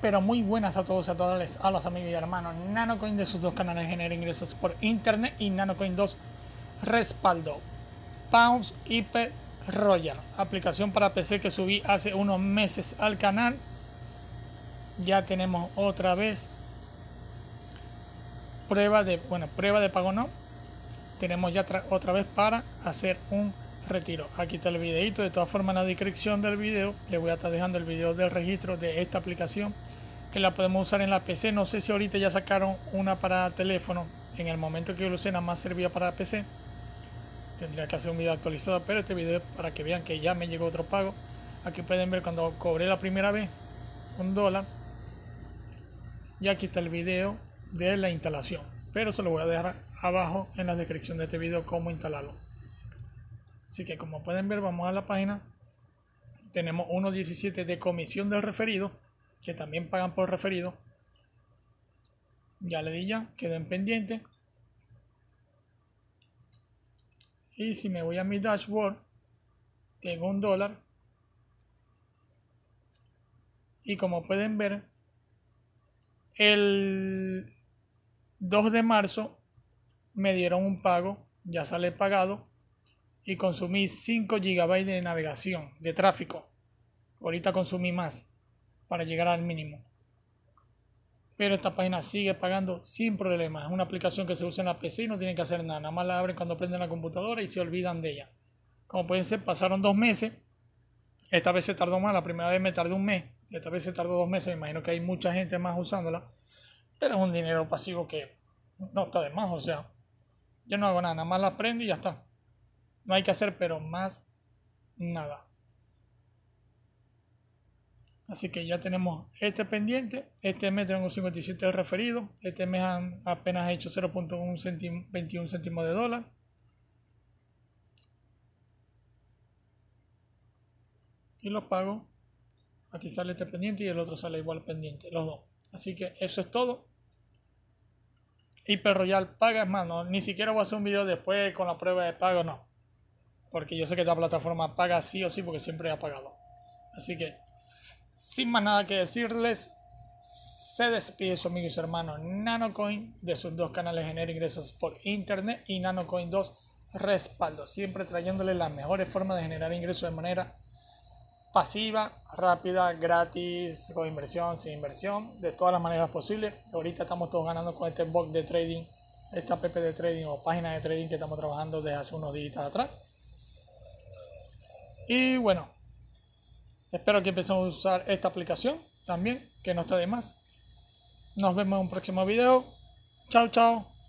pero muy buenas a todos y a todas, a los amigos y hermanos. NanoCoin de sus dos canales genera ingresos por internet y NanoCoin 2 respaldo. Pounds Hyper Royal, aplicación para PC que subí hace unos meses al canal. Ya tenemos otra vez prueba de, bueno, prueba de pago no. Tenemos ya otra vez para hacer un retiro. Aquí está el videito. De todas formas, en la descripción del video le voy a estar dejando el video del registro de esta aplicación que la podemos usar en la PC. No sé si ahorita ya sacaron una para teléfono. En el momento que yo lo usé nada más servía para PC. Tendría que hacer un video actualizado, pero este video para que vean que ya me llegó otro pago. Aquí pueden ver cuando cobré la primera vez un dólar. Y aquí está el video de la instalación. Pero se lo voy a dejar abajo en la descripción de este video cómo instalarlo. Así que como pueden ver vamos a la página. Tenemos 1.17 de comisión del referido que también pagan por referido. Ya le di ya, en pendiente Y si me voy a mi dashboard, tengo un dólar. Y como pueden ver, el 2 de marzo me dieron un pago, ya sale pagado y consumí 5 GB de navegación, de tráfico. Ahorita consumí más para llegar al mínimo. Pero esta página sigue pagando sin problemas. Es una aplicación que se usa en la PC y no tienen que hacer nada. Nada más la abren cuando prenden la computadora y se olvidan de ella. Como pueden ser, pasaron dos meses. Esta vez se tardó más. La primera vez me tardó un mes. Esta vez se tardó dos meses. Imagino que hay mucha gente más usándola. Pero es un dinero pasivo que no está de más. O sea, yo no hago nada. Nada más la prendo y ya está. No hay que hacer, pero más nada. Así que ya tenemos este pendiente. Este mes tengo 57 referido Este mes han apenas hecho 0.21 céntimos de dólar. Y los pago. Aquí sale este pendiente y el otro sale igual pendiente, los dos. Así que eso es todo. Hiper Royal paga, hermano. Ni siquiera voy a hacer un video después con la prueba de pago, no. Porque yo sé que esta plataforma paga sí o sí porque siempre ha pagado. Así que sin más nada que decirles, se despide su amigo y su hermano NanoCoin de sus dos canales genera ingresos por internet y NanoCoin 2 respaldo, siempre trayéndole las mejores formas de generar ingresos de manera pasiva, rápida, gratis, con inversión, sin inversión, de todas las maneras posibles. Ahorita estamos todos ganando con este bot de trading, esta app de trading o página de trading que estamos trabajando desde hace unos días atrás. Y bueno, Espero que empecemos a usar esta aplicación también, que no está de más. Nos vemos en un próximo video. Chao, chao.